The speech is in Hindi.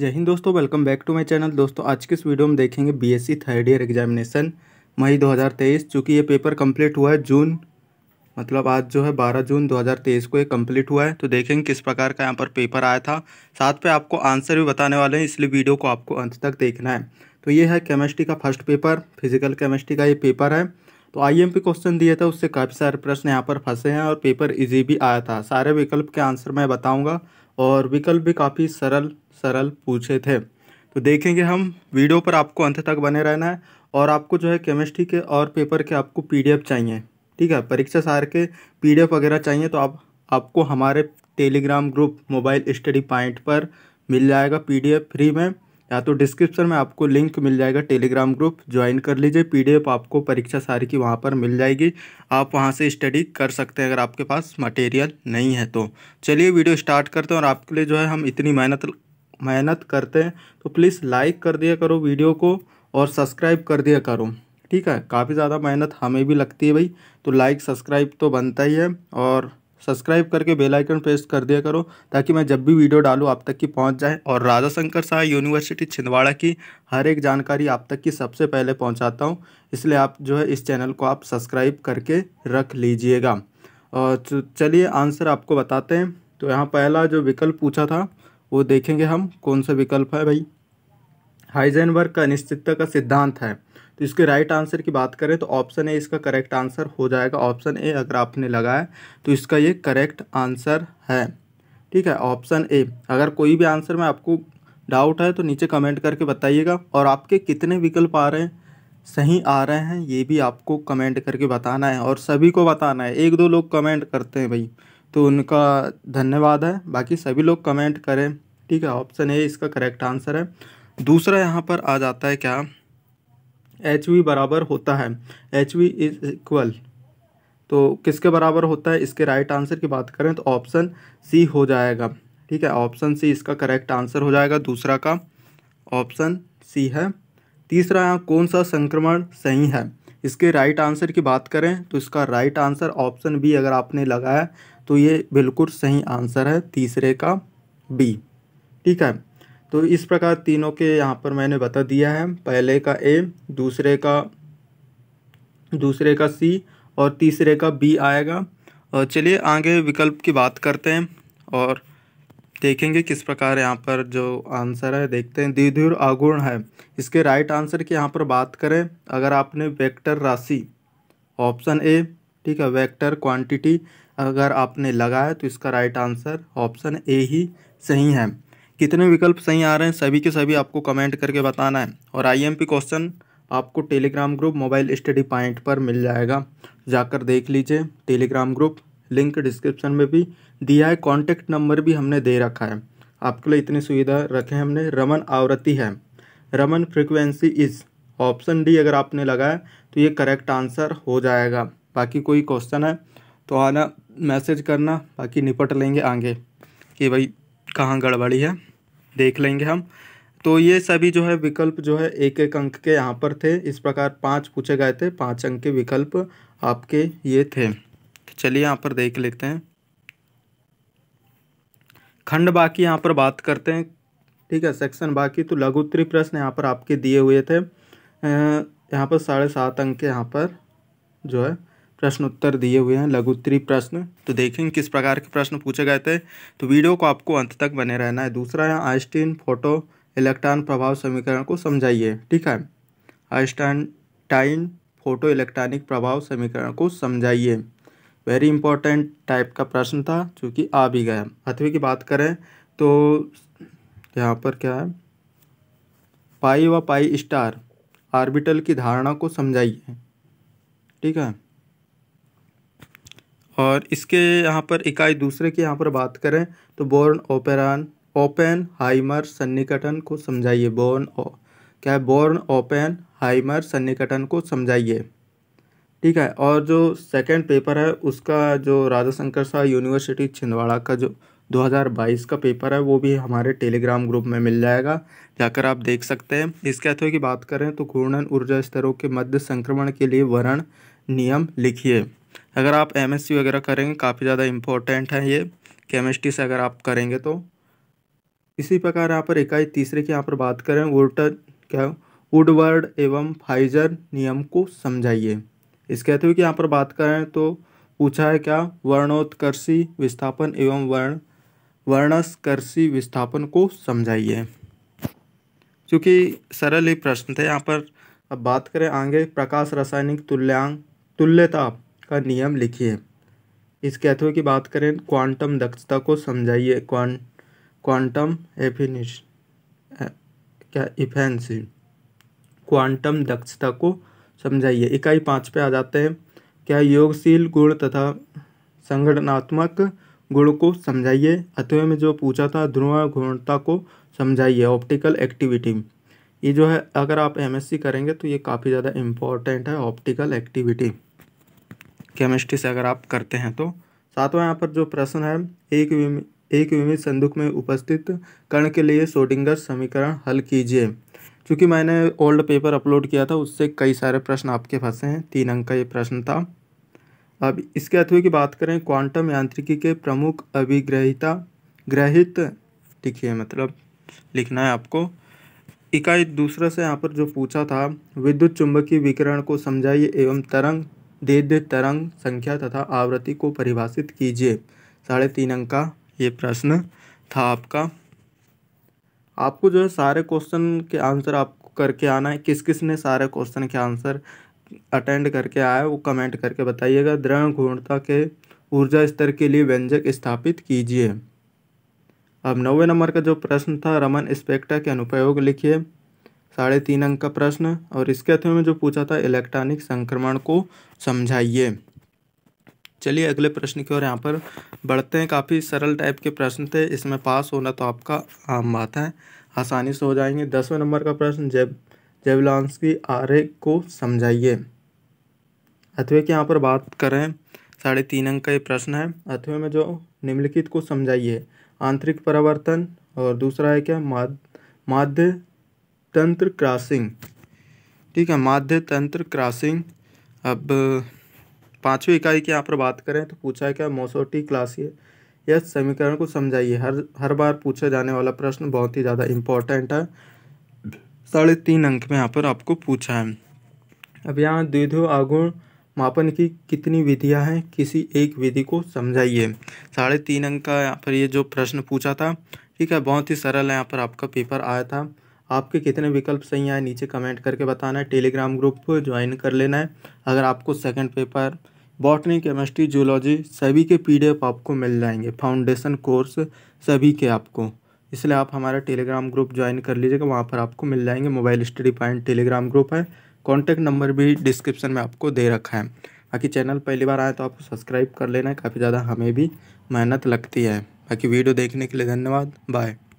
जय हिंद दोस्तों welcome back to my channel दोस्तों आज के इस वीडियो में देखेंगे BSc third year examination May 2023 चूँकि ये पेपर कंप्लीट हुआ है जून मतलब आज जो है 12 जून 2023 को ये कंप्लीट हुआ है तो देखेंगे किस प्रकार का यहाँ पर पेपर आया था साथ पे आपको आंसर भी बताने वाले हैं इसलिए वीडियो को आपको अंत तक देखना है तो ये है केमिस्ट्री का फर्स्ट पेपर फिजिकल केमिस्ट्री का ये पेपर है तो आई एम पी क्वेश्चन दिया था उससे काफ़ी सारे प्रश्न यहाँ पर फंसे हैं और पेपर इजी भी आया था सारे विकल्प के आंसर मैं बताऊँगा और विकल्प भी काफ़ी सरल सरल पूछे थे तो देखेंगे हम वीडियो पर आपको अंत तक बने रहना है और आपको जो है केमिस्ट्री के और पेपर के आपको पीडीएफ चाहिए ठीक है परीक्षा सार के पीडीएफ वगैरह चाहिए तो आप आपको हमारे Telegram group mobile study point पर मिल जाएगा पीडीएफ फ्री में या तो डिस्क्रिप्शन में आपको लिंक मिल जाएगा टेलीग्राम ग्रुप ज्वाइन कर लीजिए पीडीएफ आपको परीक्षा सारी की वहाँ पर मिल जाएगी आप वहाँ से स्टडी कर सकते हैं अगर आपके पास मटेरियल नहीं है तो चलिए वीडियो स्टार्ट करते हैं और आपके लिए जो है हम इतनी मेहनत मेहनत करते हैं तो प्लीज़ लाइक कर दिया करो वीडियो को और सब्सक्राइब कर दिया करो ठीक है काफ़ी ज़्यादा मेहनत हमें भी लगती है भाई तो लाइक सब्सक्राइब तो बनता ही है और सब्सक्राइब करके बेल आइकन प्रेस कर दिया करो ताकि मैं जब भी वीडियो डालूँ आप तक की पहुंच जाए और राजा शंकर शाह यूनिवर्सिटी छिंदवाड़ा की हर एक जानकारी आप तक की सबसे पहले पहुंचाता हूं इसलिए आप जो है इस चैनल को आप सब्सक्राइब करके रख लीजिएगा और चलिए आंसर आपको बताते हैं तो यहाँ पहला जो विकल्प पूछा था वो देखेंगे हम कौन सा विकल्प है भाई हाइजेनबर्ग का अनिश्चितता का सिद्धांत है तो इसके राइट आंसर की बात करें तो ऑप्शन ए इसका करेक्ट आंसर हो जाएगा ऑप्शन ए अगर आपने लगाया तो इसका ये करेक्ट आंसर है ठीक है ऑप्शन ए अगर कोई भी आंसर में आपको डाउट है तो नीचे कमेंट करके बताइएगा और आपके कितने विकल्प आ रहे हैं सही आ रहे हैं ये भी आपको कमेंट करके बताना है और सभी को बताना है एक दो लोग कमेंट करते हैं भाई तो उनका धन्यवाद है बाकी सभी लोग कमेंट करें ठीक है ऑप्शन ए इसका करेक्ट आंसर है दूसरा यहाँ पर आ जाता है क्या एच वी बराबर होता है एच वी इज इक्वल तो किसके बराबर होता है इसके राइट आंसर की बात करें तो ऑप्शन सी हो जाएगा ठीक है ऑप्शन सी इसका करेक्ट आंसर हो जाएगा दूसरा का ऑप्शन सी है तीसरा यहाँ कौन सा संक्रमण सही है इसके राइट आंसर की बात करें तो इसका राइट आंसर ऑप्शन बी अगर आपने लगाया तो ये बिल्कुल सही आंसर है तीसरे का बी ठीक है तो इस प्रकार तीनों के यहाँ पर मैंने बता दिया है पहले का ए दूसरे का दूसरे का सी और तीसरे का बी आएगा और चलिए आगे विकल्प की बात करते हैं और देखेंगे किस प्रकार यहाँ पर जो आंसर है देखते हैं द्विधुर आगुण है इसके राइट आंसर की यहाँ पर बात करें अगर आपने वेक्टर राशि ऑप्शन ए ठीक है वेक्टर क्वांटिटी अगर आपने लगाया तो इसका राइट आंसर ऑप्शन ए ही सही है कितने विकल्प सही आ रहे हैं सभी के सभी आपको कमेंट करके बताना है और आईएमपी क्वेश्चन आपको Telegram group mobile study point पर मिल जाएगा जाकर देख लीजिए टेलीग्राम ग्रुप लिंक डिस्क्रिप्शन में भी दिया है कॉन्टैक्ट नंबर भी हमने दे रखा है आपके लिए इतनी सुविधा रखे हमने रमन आवृत्ति है Raman frequency is option D अगर आपने लगाया तो ये करेक्ट आंसर हो जाएगा बाकी कोई क्वेश्चन है तो आना मैसेज करना बाकी निपट लेंगे आगे कि भाई कहाँ गड़बड़ी है देख लेंगे हम तो ये सभी जो है विकल्प जो है एक एक अंक के यहाँ पर थे इस प्रकार पाँच पूछे गए थे पाँच अंक के विकल्प आपके ये थे तो चलिए यहाँ पर देख लेते हैं खंड बाकी यहाँ पर बात करते हैं ठीक है सेक्शन बाकी तो लघु उत्तरी प्रश्न यहाँ पर आपके दिए हुए थे यहाँ पर साढ़े सात अंक के यहाँ पर जो है प्रश्न उत्तर दिए हुए हैं लघु उत्तरी प्रश्न तो देखेंगे किस प्रकार के प्रश्न पूछे गए थे तो वीडियो को आपको अंत तक बने रहना है दूसरा है आइंस्टीन फोटो इलेक्ट्रॉन प्रभाव समीकरण को समझाइए ठीक है आइंस्टाइन फोटो इलेक्ट्रॉनिक प्रभाव समीकरण को समझाइए वेरी इंपॉर्टेंट टाइप का प्रश्न था चूँकि आ भी गया अथवी की बात करें तो यहाँ पर क्या है पाई व पाई स्टार आर्बिटल की धारणा को समझाइए ठीक है और इसके यहाँ पर इकाई दूसरे की यहाँ पर बात करें तो बोर्न ओपेरान ओपेन हाइमर सन्निकटन को समझाइए बोर्न क्या है बोर्न ओपेन हाइमर सन्निकटन को समझाइए ठीक है और जो सेकंड पेपर है उसका जो राधा शंकर शाह यूनिवर्सिटी छिंदवाड़ा का जो 2022 का पेपर है वो भी हमारे टेलीग्राम ग्रुप में मिल जाएगा जाकर आप देख सकते हैं इसके अथवा की बात करें तो घूर्णन ऊर्जा स्तरों के मध्य संक्रमण के लिए वर्ण नियम लिखिए अगर आप एम वगैरह करेंगे काफ़ी ज़्यादा इम्पोर्टेंट है ये केमिस्ट्री से अगर आप करेंगे तो इसी प्रकार यहाँ पर इकाई तीसरे की यहाँ पर बात करें वोट क्या वुडवर्ड एवं फाइजर नियम को समझाइए हुए कि यहाँ पर बात करें तो पूछा है क्या वर्णोत्कर्षी विस्थापन एवं वर्ण वर्णस्कर्षी विस्थापन को समझाइए क्योंकि सरल ही प्रश्न थे यहाँ पर अब बात करें आगे प्रकाश रासायनिक तुल्यांक तुल्यता का नियम लिखिए इस कैथो की बात करें क्वांटम दक्षता को समझाइए क्वान क्वांटम एफिनिश क्या इफेंसी क्वांटम दक्षता को समझाइए इकाई पाँच पे आ जाते हैं क्या योगशील गुण तथा संगठनात्मक गुण को समझाइए अथवे में जो पूछा था ध्रुव गुणता को समझाइए ऑप्टिकल एक्टिविटी ये जो है अगर आप एमएससी करेंगे तो ये काफ़ी ज़्यादा इम्पॉर्टेंट है ऑप्टिकल एक्टिविटी केमिस्ट्री से अगर आप करते हैं तो सातवां यहाँ पर जो प्रश्न है एक विम, एक विमित संदूक में उपस्थित कण के लिए सोडिंगर समीकरण हल कीजिए क्योंकि मैंने ओल्ड पेपर अपलोड किया था उससे कई सारे प्रश्न आपके फंसे हैं तीन अंक का ये प्रश्न था अब इसके अथवे की बात करें क्वांटम यांत्रिकी के प्रमुख अभिग्रहिता ग्रहित लिखिए मतलब लिखना है आपको इकाई दूसरा से यहाँ पर जो पूछा था विद्युत चुंबकीय विकरण को समझाइए एवं तरंग दे तरंग संख्या तथा आवृत्ति को परिभाषित कीजिए साढ़े तीन अंक का ये प्रश्न था आपका आपको जो है सारे क्वेश्चन के आंसर आपको करके आना है किस किस ने सारे क्वेश्चन के आंसर अटेंड करके आया वो कमेंट करके बताइएगा दृढ़ घूर्णता के ऊर्जा स्तर के लिए व्यंजक स्थापित कीजिए अब नौवे नंबर का जो प्रश्न था रमन स्पेक्टा के अनुप्रयोग लिखिए साढ़े तीन अंक का प्रश्न और इसके अध्ययन में जो पूछा था इलेक्ट्रॉनिक संक्रमण को समझाइए चलिए अगले प्रश्न की ओर यहाँ पर बढ़ते हैं काफ़ी सरल टाइप के प्रश्न थे इसमें पास होना तो आपका आम बात है आसानी से हो जाएंगे दसवें नंबर का प्रश्न जेब जेबलॉन्स की आरे को समझाइए अथवे की यहाँ पर बात करें साढ़े तीन अंक का ये प्रश्न है अथवे में जो निम्नलिखित को समझाइए आंतरिक परावर्तन और दूसरा है क्या माध्य तंत्र क्रॉसिंग ठीक है माध्य तंत्र क्रॉसिंग अब पाँचवीं इकाई की यहाँ पर बात करें तो पूछा है क्या मोसोटी क्लासीय यह समीकरण को समझाइए हर हर बार पूछे जाने वाला प्रश्न बहुत ही ज़्यादा इम्पोर्टेंट है साढ़े तीन अंक में यहाँ पर आपको पूछा है अब यहाँ द्विध आगुण मापन की कितनी विधियाँ हैं किसी एक विधि को समझाइए साढ़े तीन अंक का यहाँ पर ये जो प्रश्न पूछा था ठीक है बहुत ही सरल है यहाँ पर आपका पेपर आया था आपके कितने विकल्प सही आए नीचे कमेंट करके बताना है टेलीग्राम ग्रुप ज्वाइन कर लेना है अगर आपको second paper botany chemistry zoology सभी के पीडीएफ आपको मिल जाएंगे फाउंडेशन कोर्स सभी के आपको इसलिए आप हमारा टेलीग्राम ग्रुप ज्वाइन कर लीजिएगा वहाँ पर आपको मिल जाएंगे mobile study point Telegram group है कॉन्टैक्ट नंबर भी डिस्क्रिप्शन में आपको दे रखा है बाकी चैनल पहली बार आए तो आपको सब्सक्राइब कर लेना है काफ़ी ज़्यादा हमें भी मेहनत लगती है बाकी वीडियो देखने के लिए धन्यवाद बाय